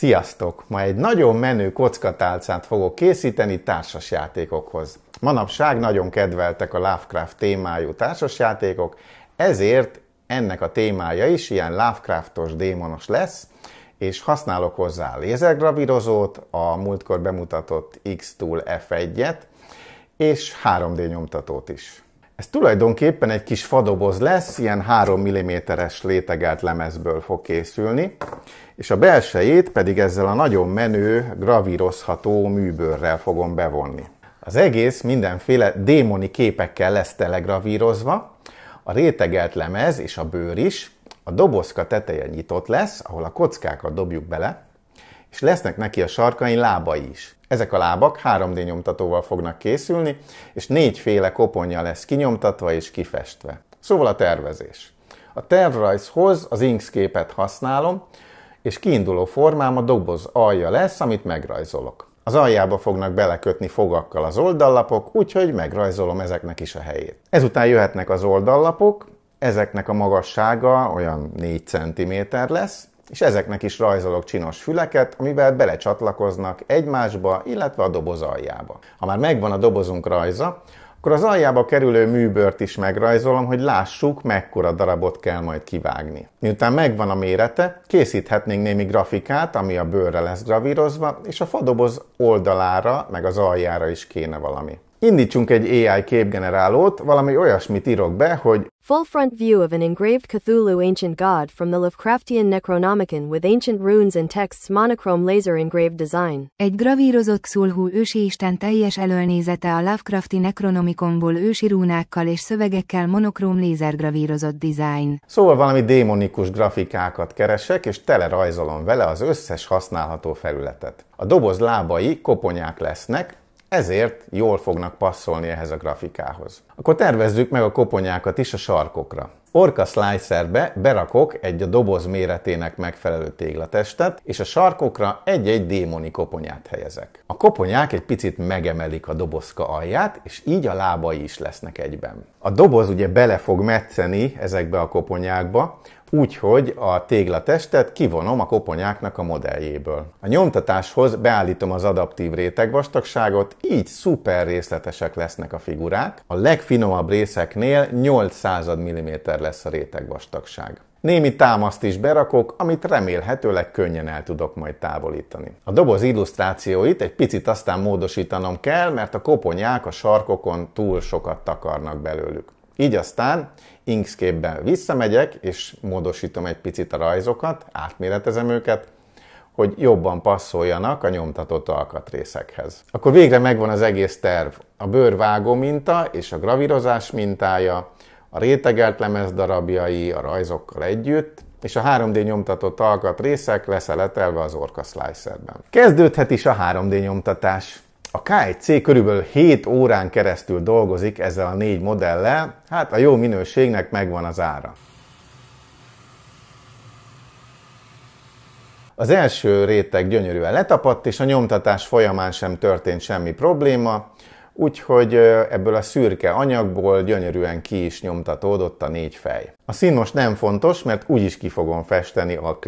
Sziasztok! Ma egy nagyon menő kockatálcát fogok készíteni társasjátékokhoz. Manapság nagyon kedveltek a Lovecraft témájú társasjátékok, ezért ennek a témája is ilyen Lovecraftos démonos lesz, és használok hozzá lézergravírozót, a múltkor bemutatott X-Tool F1-et, és 3D nyomtatót is. Ez tulajdonképpen egy kis fadoboz lesz, ilyen 3 mm-es létegelt lemezből fog készülni, és a belsejét pedig ezzel a nagyon menő, gravírozható műbőrrel fogom bevonni. Az egész mindenféle démoni képekkel lesz telegravírozva, a rétegelt lemez és a bőr is, a dobozka teteje nyitott lesz, ahol a kockákat dobjuk bele, és lesznek neki a sarkain lábai is. Ezek a lábak 3D nyomtatóval fognak készülni, és négyféle koponya lesz kinyomtatva és kifestve. Szóval a tervezés. A tervrajzhoz az Inkscape-et használom, és kiinduló formám a doboz alja lesz, amit megrajzolok. Az aljába fognak belekötni fogakkal az oldallapok, úgyhogy megrajzolom ezeknek is a helyét. Ezután jöhetnek az oldallapok, ezeknek a magassága olyan 4 cm lesz, és ezeknek is rajzolok csinos füleket, amivel belecsatlakoznak egymásba, illetve a doboz aljába. Ha már megvan a dobozunk rajza, akkor az aljába kerülő műbört is megrajzolom, hogy lássuk, mekkora darabot kell majd kivágni. Miután megvan a mérete, készíthetnénk némi grafikát, ami a bőrre lesz gravírozva, és a fadoboz oldalára, meg az aljára is kéne valami. Indítsunk egy AI képgenerálót, valami olyasmit írok be, hogy Full front view of an engraved Cthulhu ancient god from the Lovecraftian Necronomicon with ancient runes and texts monochrome laser engraved design. Egy gravírozott Cthulhu ősi isten teljes elölnézete a Lovecrafti Necronomiconból ősi rúnákkal és szövegekkel monokróm lézergravírozott design. Szóval valami démonikus grafikákat keresek, és tele rajzolom vele az összes használható felületet. A doboz lábai koponyák lesznek, ezért jól fognak passzolni ehhez a grafikához. Akkor tervezzük meg a koponyákat is a sarkokra. Orca slicerbe berakok egy a doboz méretének megfelelő téglatestet, és a sarkokra egy-egy démoni koponyát helyezek. A koponyák egy picit megemelik a dobozka alját, és így a lábai is lesznek egyben. A doboz ugye bele fog metszeni ezekbe a koponyákba, úgyhogy a téglatestet kivonom a koponyáknak a modelljéből. A nyomtatáshoz beállítom az adaptív réteg vastagságot, így szuper részletesek lesznek a figurák. A legfinomabb részeknél 800 mm milliméter lesz a réteg vastagság. Némi támaszt is berakok, amit remélhetőleg könnyen el tudok majd távolítani. A doboz illusztrációit egy picit aztán módosítanom kell, mert a koponyák a sarkokon túl sokat takarnak belőlük. Így aztán Inkscape-ben visszamegyek, és módosítom egy picit a rajzokat, átméretezem őket, hogy jobban passzoljanak a nyomtatott alkatrészekhez. Akkor végre megvan az egész terv. A bőrvágó minta és a gravírozás mintája, a rétegelt lemez darabjai a rajzokkal együtt, és a 3D nyomtatott alkatrészek leszeletelve az Orca Slicerben. Kezdődhet is a 3D nyomtatás. A KIC körülbelül 7 órán keresztül dolgozik ezzel a négy modellel, hát a jó minőségnek megvan az ára. Az első réteg gyönyörűen letapadt, és a nyomtatás folyamán sem történt semmi probléma úgyhogy ebből a szürke anyagból gyönyörűen ki is nyomtatódott a négy fej. A szín most nem fontos, mert úgyis ki fogom festeni a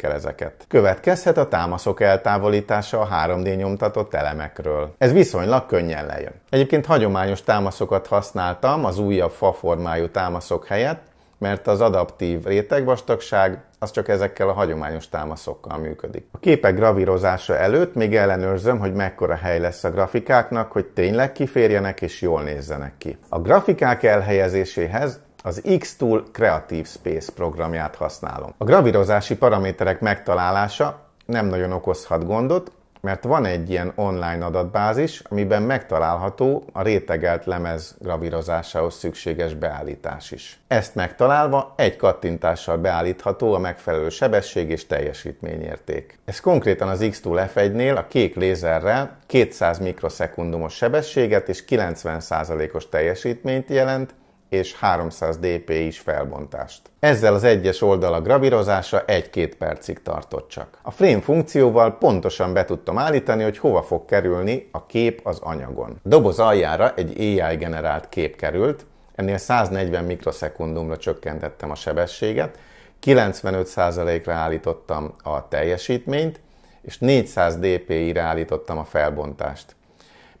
ezeket. Következhet a támaszok eltávolítása a 3D nyomtatott elemekről. Ez viszonylag könnyen lejön. Egyébként hagyományos támaszokat használtam az újabb faformájú támaszok helyett, mert az adaptív rétegvastagság az csak ezekkel a hagyományos támaszokkal működik. A képek gravírozása előtt még ellenőrzöm, hogy mekkora hely lesz a grafikáknak, hogy tényleg kiférjenek és jól nézzenek ki. A grafikák elhelyezéséhez az Xtool Creative Space programját használom. A gravírozási paraméterek megtalálása nem nagyon okozhat gondot, mert van egy ilyen online adatbázis, amiben megtalálható a rétegelt lemez gravírozásához szükséges beállítás is. Ezt megtalálva egy kattintással beállítható a megfelelő sebesség és teljesítményérték. Ez konkrétan az X-Tool F1-nél a kék lézerrel 200 mikroszekundumos sebességet és 90%-os teljesítményt jelent, és 300 dp is felbontást. Ezzel az egyes oldala gravírozása 1-2 percig tartott csak. A frame funkcióval pontosan be tudtam állítani, hogy hova fog kerülni a kép az anyagon. A doboz aljára egy AI generált kép került, ennél 140 mikroszekundumra csökkentettem a sebességet, 95%-ra állítottam a teljesítményt, és 400 dpi-re állítottam a felbontást.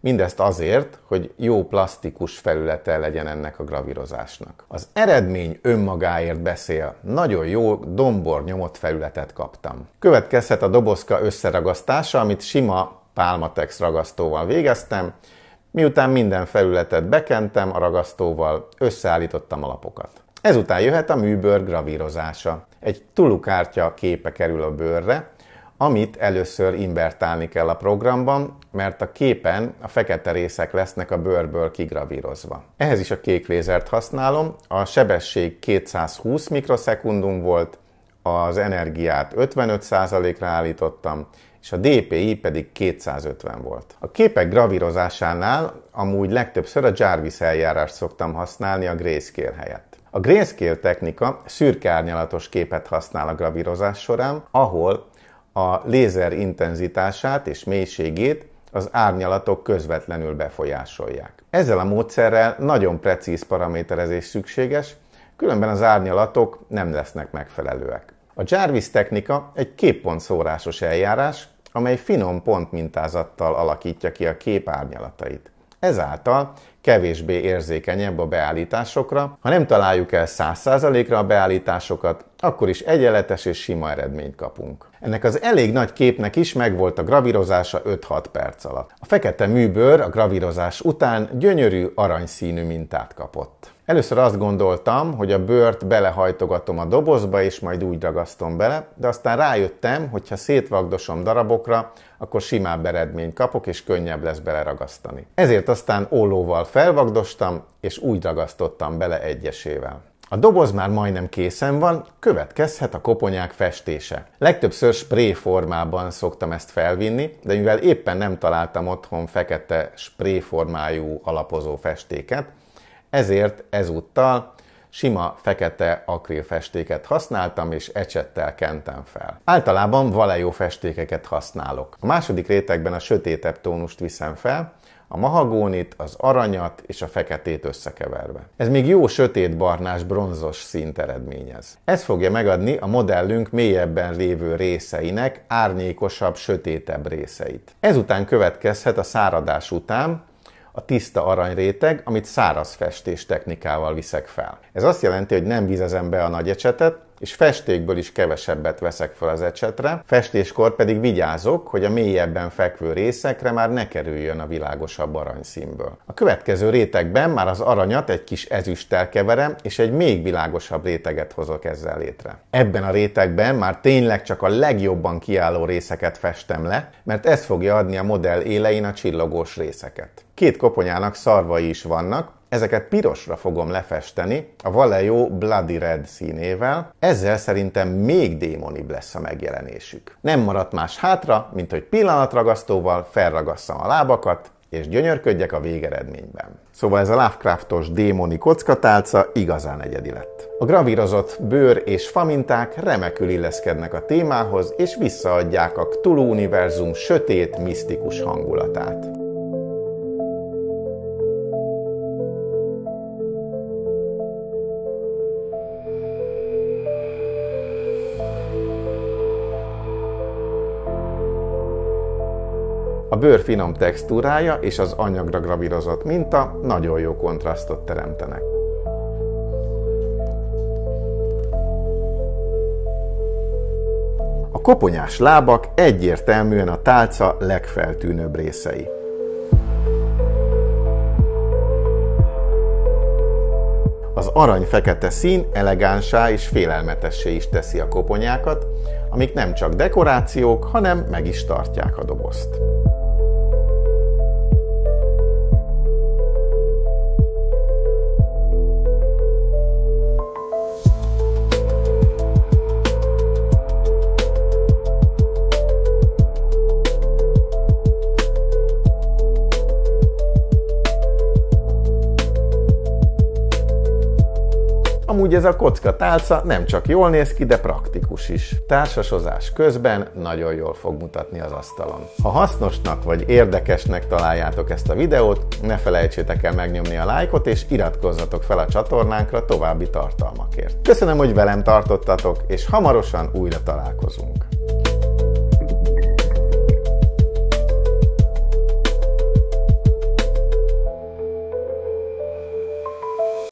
Mindezt azért, hogy jó plastikus felülete legyen ennek a gravírozásnak. Az eredmény önmagáért beszél. Nagyon jó dombor nyomott felületet kaptam. Következhet a dobozka összeragasztása, amit sima pálmatex ragasztóval végeztem, Miután minden felületet bekentem a ragasztóval, összeállítottam a lapokat. Ezután jöhet a műbőr gravírozása. Egy tulukártya képe kerül a bőrre, amit először invertálni kell a programban, mert a képen a fekete részek lesznek a bőrből kigravírozva. Ehhez is a kék lézert használom, a sebesség 220 mikroszekundum volt, az energiát 55%-ra állítottam, és a DPI pedig 250 volt. A képek gravírozásánál amúgy legtöbbször a Jarvis eljárást szoktam használni a grayscale helyett. A grayscale technika szürke árnyalatos képet használ a gravírozás során, ahol a lézer intenzitását és mélységét az árnyalatok közvetlenül befolyásolják. Ezzel a módszerrel nagyon precíz paraméterezés szükséges, különben az árnyalatok nem lesznek megfelelőek. A Jarvis technika egy képpontszórásos eljárás, amely finom pontmintázattal alakítja ki a kép árnyalatait. Ezáltal kevésbé érzékenyebb a beállításokra. Ha nem találjuk el 100%-ra a beállításokat, akkor is egyenletes és sima eredményt kapunk. Ennek az elég nagy képnek is megvolt a gravírozása 5-6 perc alatt. A fekete műbőr a gravírozás után gyönyörű aranyszínű mintát kapott. Először azt gondoltam, hogy a bőrt belehajtogatom a dobozba, és majd úgy ragasztom bele, de aztán rájöttem, hogy ha szétvagdosom darabokra, akkor simább eredményt kapok, és könnyebb lesz beleragasztani. Ezért aztán ollóval felvagdostam, és úgy ragasztottam bele egyesével. A doboz már majdnem készen van, következhet a koponyák festése. Legtöbbször spré formában szoktam ezt felvinni, de mivel éppen nem találtam otthon fekete spré formájú alapozó festéket, ezért ezúttal sima fekete akrilfestéket használtam és ecsettel kentem fel. Általában valejó festékeket használok. A második rétegben a sötétebb tónust viszem fel, a mahagónit, az aranyat és a feketét összekeverve. Ez még jó sötét barnás bronzos színt eredményez. Ez fogja megadni a modellünk mélyebben lévő részeinek árnyékosabb, sötétebb részeit. Ezután következhet a száradás után, a tiszta aranyréteg, amit száraz festés technikával viszek fel. Ez azt jelenti, hogy nem vizezem be a nagy ecsetet, és festékből is kevesebbet veszek fel az ecsetre, festéskor pedig vigyázok, hogy a mélyebben fekvő részekre már ne kerüljön a világosabb aranyszínből. A következő rétegben már az aranyat egy kis ezüsttel keverem, és egy még világosabb réteget hozok ezzel létre. Ebben a rétegben már tényleg csak a legjobban kiálló részeket festem le, mert ez fogja adni a modell élein a csillogós részeket. Két koponyának szarvai is vannak, Ezeket pirosra fogom lefesteni, a Vallejo Bloody Red színével, ezzel szerintem még démonibb lesz a megjelenésük. Nem maradt más hátra, mint hogy pillanatragasztóval felragasszam a lábakat, és gyönyörködjek a végeredményben. Szóval ez a Lovecraftos démoni kockatálca igazán egyedi lett. A gravírozott bőr és faminták remekül illeszkednek a témához, és visszaadják a Cthulhu univerzum sötét, misztikus hangulatát. bőr finom textúrája és az anyagra gravírozott minta nagyon jó kontrasztot teremtenek. A koponyás lábak egyértelműen a tálca legfeltűnőbb részei. Az arany-fekete szín elegánsá és félelmetessé is teszi a koponyákat, amik nem csak dekorációk, hanem meg is tartják a dobozt. Amúgy ez a kocka tálca nem csak jól néz ki, de praktikus is. Társasozás közben nagyon jól fog mutatni az asztalon. Ha hasznosnak vagy érdekesnek találjátok ezt a videót, ne felejtsétek el megnyomni a lájkot és iratkozzatok fel a csatornánkra további tartalmakért. Köszönöm, hogy velem tartottatok, és hamarosan újra találkozunk.